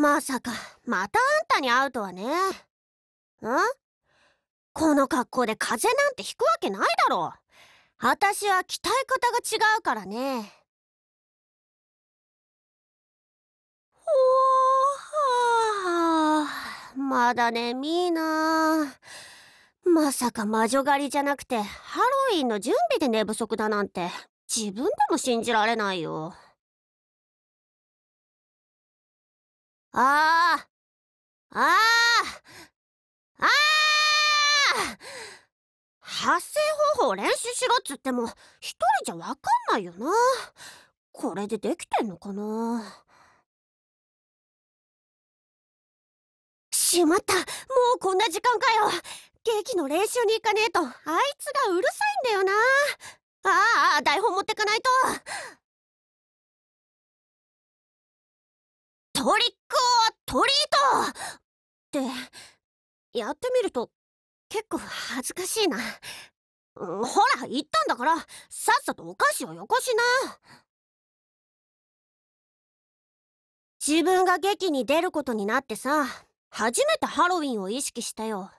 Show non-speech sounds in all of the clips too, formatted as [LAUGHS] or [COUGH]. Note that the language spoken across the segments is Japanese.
まさかまたあんたに会うとはねんこの格好で風邪なんて引くわけないだろあたは鍛え方が違うからねおおまだ眠いなまさか魔女狩りじゃなくてハロウィンの準備で寝不足だなんて自分でも信じられないよ。あああああ発声方法練習しろっつっても一人じゃわかんないよなこれでできてんのかなしまったもうこんな時間かよ劇の練習に行かねえとあいつがうるさいんだよなああ台本持ってってやってみると結構恥ずかしいなほら言ったんだからさっさとお菓子をよこしな自分が劇に出ることになってさ初めてハロウィンを意識したよ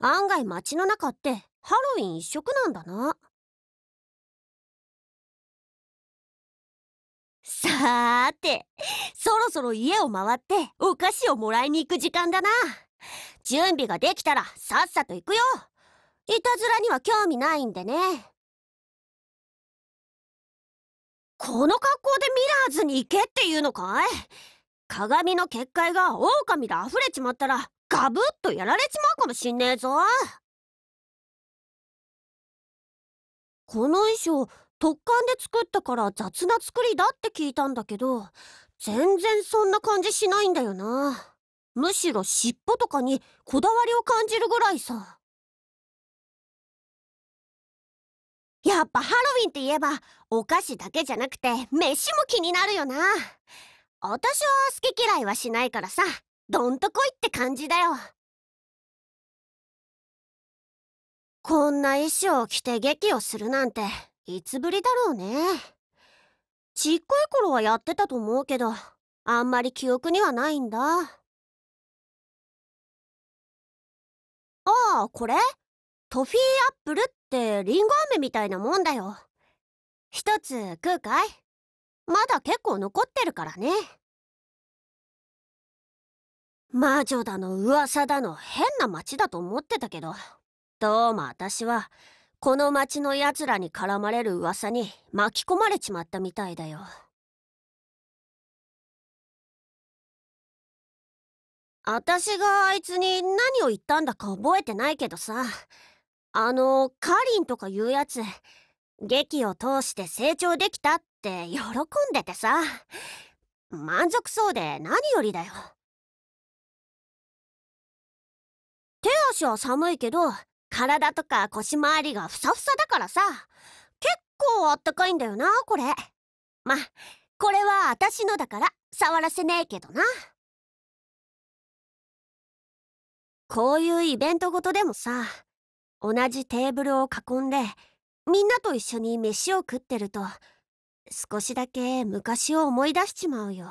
案外街の中ってハロウィン一色なんだなさーてそろそろ家を回ってお菓子をもらいに行く時間だな準備ができたらさっさと行くよいたずらには興味ないんでねこの格好でミラーズに行けっていうのかい鏡の結界が狼で溢れちまったらガブッとやられちまうかもしんねえぞこの衣装突貫で作ったから雑な作りだって聞いたんだけど全然そんな感じしないんだよなむしろ尻尾とかにこだわりを感じるぐらいさやっぱハロウィンって言えばお菓子だけじゃなくて飯も気になるよな私は好き嫌いはしないからさどんとこいって感じだよこんな衣装を着て劇をするなんていつぶりだろうねちっこい頃はやってたと思うけどあんまり記憶にはないんだああこれトフィーアップルってリンゴ飴みたいなもんだよ一つ食うかいまだ結構残ってるからね魔女だの噂だの変な町だと思ってたけどどうも私はこの町の奴らに絡まれる噂に巻き込まれちまったみたいだよ。私があいつに何を言ったんだか覚えてないけどさあのカリンとかいうやつ劇を通して成長できたって [LAUGHS] 喜んでてさ満足そうで何よりだよ手足は寒いけど体とか腰回りがふさふさだからさ結構あったかいんだよなこれまこれは私のだから触らせねえけどなこういうイベントごとでもさ同じテーブルを囲んでみんなと一緒に飯を食ってると少しだけ昔を思い出しちまうよ。